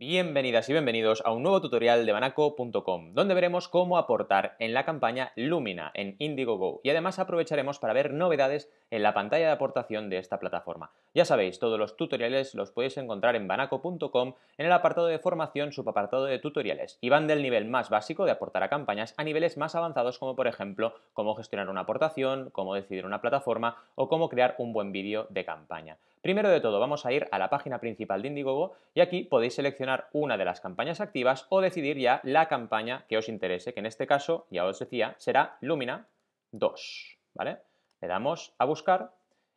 Bienvenidas y bienvenidos a un nuevo tutorial de banaco.com, donde veremos cómo aportar en la campaña Lumina en Indiegogo y además aprovecharemos para ver novedades en la pantalla de aportación de esta plataforma. Ya sabéis, todos los tutoriales los podéis encontrar en banaco.com en el apartado de formación, subapartado de tutoriales, y van del nivel más básico de aportar a campañas a niveles más avanzados como por ejemplo cómo gestionar una aportación, cómo decidir una plataforma o cómo crear un buen vídeo de campaña. Primero de todo, vamos a ir a la página principal de Indiegogo y aquí podéis seleccionar una de las campañas activas o decidir ya la campaña que os interese, que en este caso, ya os decía, será Lumina 2, ¿vale? Le damos a buscar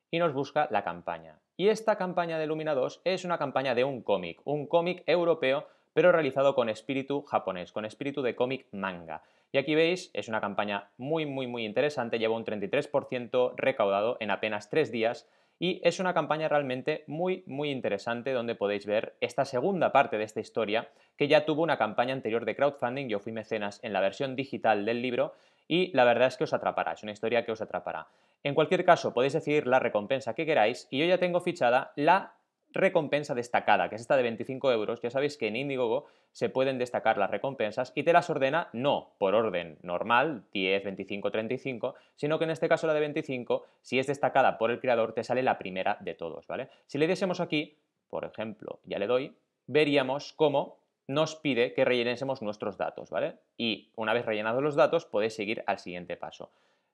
y nos busca la campaña. Y esta campaña de Lumina 2 es una campaña de un cómic, un cómic europeo pero realizado con espíritu japonés, con espíritu de cómic manga. Y aquí veis, es una campaña muy, muy, muy interesante, lleva un 33% recaudado en apenas tres días y es una campaña realmente muy, muy interesante donde podéis ver esta segunda parte de esta historia que ya tuvo una campaña anterior de crowdfunding, yo fui mecenas en la versión digital del libro y la verdad es que os atrapará, es una historia que os atrapará. En cualquier caso, podéis decidir la recompensa que queráis y yo ya tengo fichada la recompensa destacada, que es esta de 25 euros. Ya sabéis que en Indiegogo se pueden destacar las recompensas y te las ordena no por orden normal, 10, 25, 35, sino que en este caso la de 25, si es destacada por el creador, te sale la primera de todos, ¿vale? Si le diésemos aquí, por ejemplo, ya le doy, veríamos cómo nos pide que rellenésemos nuestros datos, ¿vale? Y una vez rellenados los datos, podéis seguir al siguiente paso.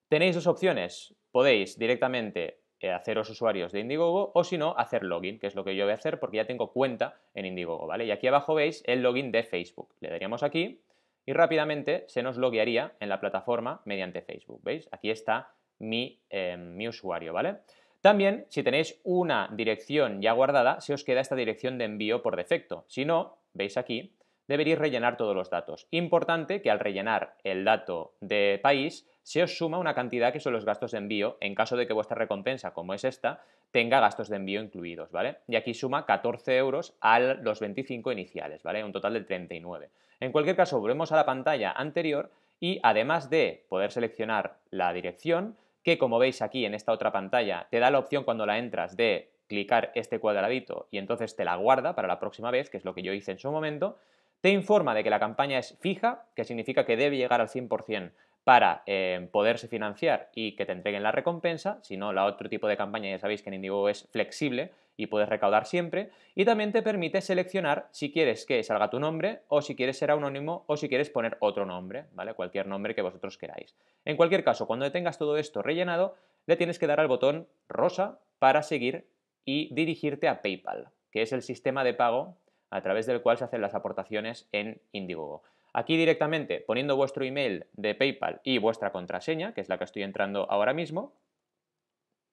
Tenéis dos opciones. Podéis directamente eh, haceros usuarios de Indiegogo o si no, hacer login, que es lo que yo voy a hacer porque ya tengo cuenta en Indiegogo, ¿vale? Y aquí abajo veis el login de Facebook. Le daríamos aquí y rápidamente se nos loguearía en la plataforma mediante Facebook, ¿veis? Aquí está mi, em, usuario, ¿vale? También, si tenéis una dirección ya guardada, se os queda esta dirección de envío por defecto. Si no, veis aquí, deberéis rellenar todos los datos. Importante que al rellenar el dato de país, se os suma una cantidad que son los gastos de envío en caso de que vuestra recompensa, como es esta, tenga gastos de envío incluidos, ¿vale? Y aquí suma 14 euros a los 25 iniciales, ¿vale? Un total de 39. En cualquier caso, volvemos a la pantalla anterior y además de poder seleccionar la dirección, que como veis aquí en esta otra pantalla, te da la opción cuando la entras de clicar este cuadradito y entonces te la guarda para la próxima vez, que es lo que yo hice en su momento, te informa de que la campaña es fija, que significa que debe llegar al 100% para em, poderse financiar y que te entreguen la recompensa, si no, la otro tipo de campaña ya sabéis que en Indigo es flexible y puedes recaudar siempre, y también te permite seleccionar si quieres que salga tu nombre o si quieres ser anónimo o si quieres poner otro nombre, ¿vale? Cualquier nombre que vosotros queráis. En cualquier caso, cuando tengas todo esto rellenado, le tienes que dar al botón rosa para seguir y dirigirte a PayPal, que es el sistema de pago a través del cual se hacen las aportaciones en Indigo. Aquí directamente poniendo vuestro email de PayPal y vuestra contraseña, que es la que estoy entrando ahora mismo,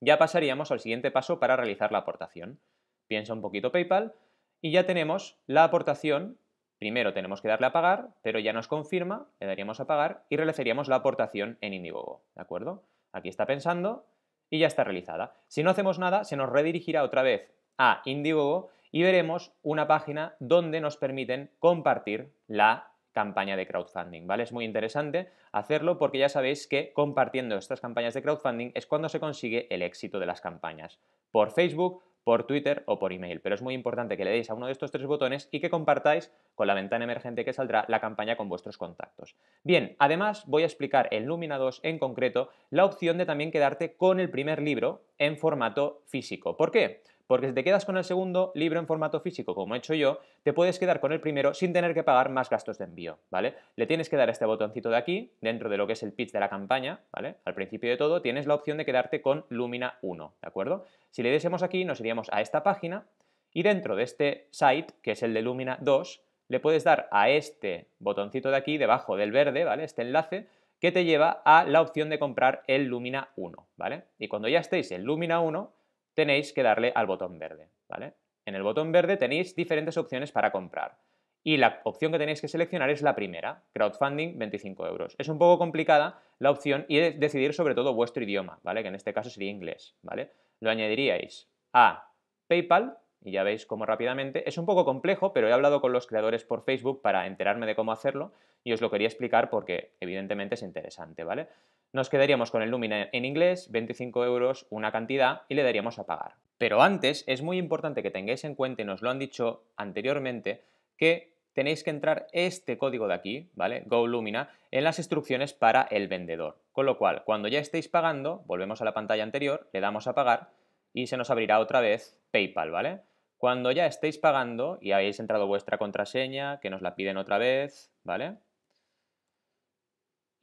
ya pasaríamos al siguiente paso para realizar la aportación. Piensa un poquito PayPal y ya tenemos la aportación. Primero tenemos que darle a pagar, pero ya nos confirma, le daríamos a pagar y realizaríamos la aportación en Indiegogo, ¿de acuerdo? Aquí está pensando y ya está realizada. Si no hacemos nada, se nos redirigirá otra vez a Indiegogo y veremos una página donde nos permiten compartir la campaña de crowdfunding, ¿vale? Es muy interesante hacerlo porque ya sabéis que compartiendo estas campañas de crowdfunding es cuando se consigue el éxito de las campañas. Por Facebook, por Twitter o por email. Pero es muy importante que le deis a uno de estos tres botones y que compartáis con la ventana emergente que saldrá la campaña con vuestros contactos. Bien, además voy a explicar en Lumina 2 en concreto la opción de también quedarte con el primer libro en formato físico. ¿Por qué? Porque si te quedas con el segundo libro en formato físico, como he hecho yo, te puedes quedar con el primero sin tener que pagar más gastos de envío, ¿vale? Le tienes que dar este botoncito de aquí, dentro de lo que es el pitch de la campaña, ¿vale? Al principio de todo tienes la opción de quedarte con Lumina 1, ¿de acuerdo? Si le diésemos aquí, nos iríamos a esta página y dentro de este site, que es el de Lumina 2, le puedes dar a este botoncito de aquí, debajo del verde, ¿vale? Este enlace, que te lleva a la opción de comprar el Lumina 1, ¿vale? Y cuando ya estéis en Lumina 1, tenéis que darle al botón verde, ¿vale? En el botón verde tenéis diferentes opciones para comprar. Y la opción que tenéis que seleccionar es la primera, crowdfunding 25 euros. Es un poco complicada la opción y decidir sobre todo vuestro idioma, ¿vale? Que en este caso sería inglés, ¿vale? Lo añadiríais a PayPal, y ya veis cómo rápidamente. Es un poco complejo, pero he hablado con los creadores por Facebook para enterarme de cómo hacerlo y os lo quería explicar porque evidentemente es interesante, ¿vale? nos quedaríamos con el Lumina en inglés, 25 euros, una cantidad, y le daríamos a pagar. Pero antes es muy importante que tengáis en cuenta, y nos lo han dicho anteriormente, que tenéis que entrar este código de aquí, ¿vale? Go Lumina, en las instrucciones para el vendedor. Con lo cual, cuando ya estéis pagando, volvemos a la pantalla anterior, le damos a pagar y se nos abrirá otra vez PayPal, ¿vale? Cuando ya estéis pagando y habéis entrado vuestra contraseña, que nos la piden otra vez, ¿vale?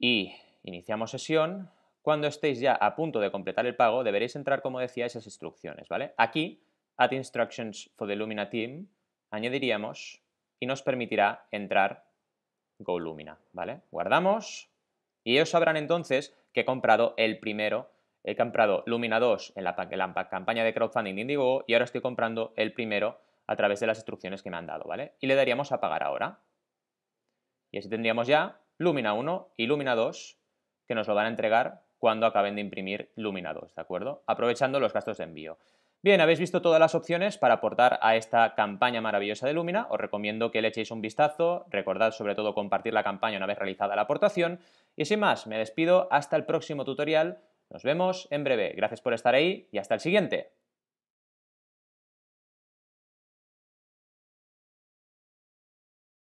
Y Iniciamos sesión. Cuando estéis ya a punto de completar el pago, deberéis entrar, como decía, esas instrucciones, ¿vale? Aquí, Add Instructions for the Lumina Team, añadiríamos y nos permitirá entrar Go Lumina, ¿vale? Guardamos y ellos sabrán entonces que he comprado el primero, he comprado Lumina 2 en la, campaña de crowdfunding de Indigo y ahora estoy comprando el primero a través de las instrucciones que me han dado, ¿vale? Y le daríamos a pagar ahora. Y así tendríamos ya Lumina 1 y Lumina 2 que nos lo van a entregar cuando acaben de imprimir luminados, ¿de acuerdo? Aprovechando los gastos de envío. Bien, habéis visto todas las opciones para aportar a esta campaña maravillosa de Lumina. Os recomiendo que le echéis un vistazo. Recordad sobre todo compartir la campaña una vez realizada la aportación. Y sin más, me despido hasta el próximo tutorial. Nos vemos en breve. Gracias por estar ahí y hasta el siguiente.